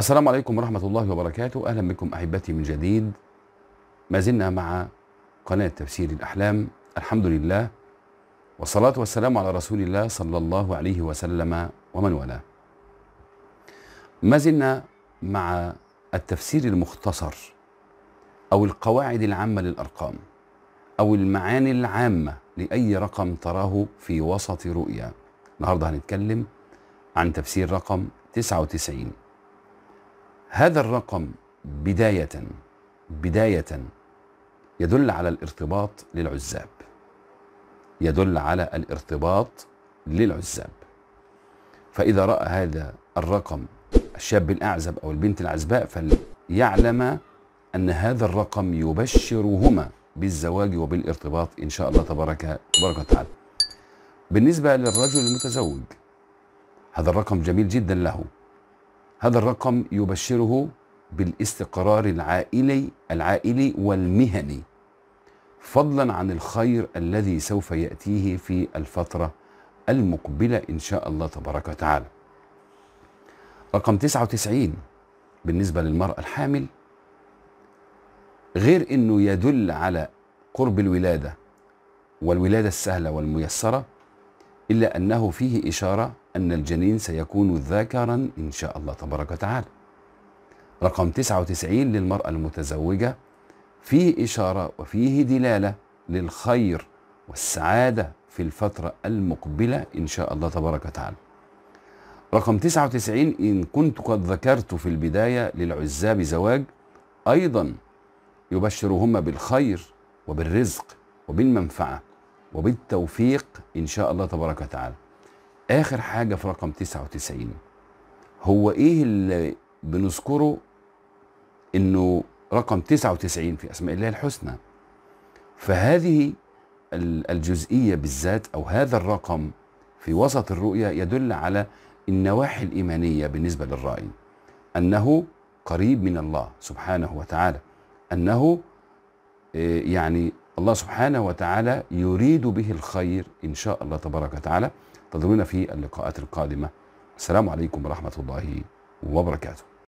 السلام عليكم ورحمة الله وبركاته أهلا بكم أحبتي من جديد ما زلنا مع قناة تفسير الأحلام الحمد لله والصلاة والسلام على رسول الله صلى الله عليه وسلم ومن والاه ما زلنا مع التفسير المختصر أو القواعد العامة للأرقام أو المعاني العامة لأي رقم تراه في وسط رؤيا النهاردة هنتكلم عن تفسير رقم 99 هذا الرقم بداية بداية يدل على الارتباط للعزاب يدل على الارتباط للعزاب فإذا رأى هذا الرقم الشاب الأعزب أو البنت العزباء فليعلم أن هذا الرقم يبشرهما بالزواج وبالارتباط إن شاء الله تبارك تبارك وتعالى بالنسبة للرجل المتزوج هذا الرقم جميل جدا له هذا الرقم يبشره بالاستقرار العائلي العائلي والمهني فضلا عن الخير الذي سوف ياتيه في الفتره المقبله ان شاء الله تبارك وتعالى. رقم 99 بالنسبه للمراه الحامل غير انه يدل على قرب الولاده والولاده السهله والميسره إلا أنه فيه إشارة أن الجنين سيكون ذكرا إن شاء الله تبارك وتعالى رقم 99 للمرأة المتزوجة فيه إشارة وفيه دلالة للخير والسعادة في الفترة المقبلة إن شاء الله تبارك وتعالى رقم 99 إن كنت قد ذكرت في البداية للعزاب زواج أيضا يبشرهما بالخير وبالرزق وبالمنفعة وبالتوفيق إن شاء الله تبارك وتعالى آخر حاجة في رقم 99 هو إيه اللي بنذكره إنه رقم 99 في أسماء الله الحسنى فهذه الجزئية بالذات أو هذا الرقم في وسط الرؤية يدل على النواحي الإيمانية بالنسبة للرائي أنه قريب من الله سبحانه وتعالى أنه آه، يعني الله سبحانه وتعالى يريد به الخير إن شاء الله تبارك وتعالى انتظرونا في اللقاءات القادمة السلام عليكم ورحمة الله وبركاته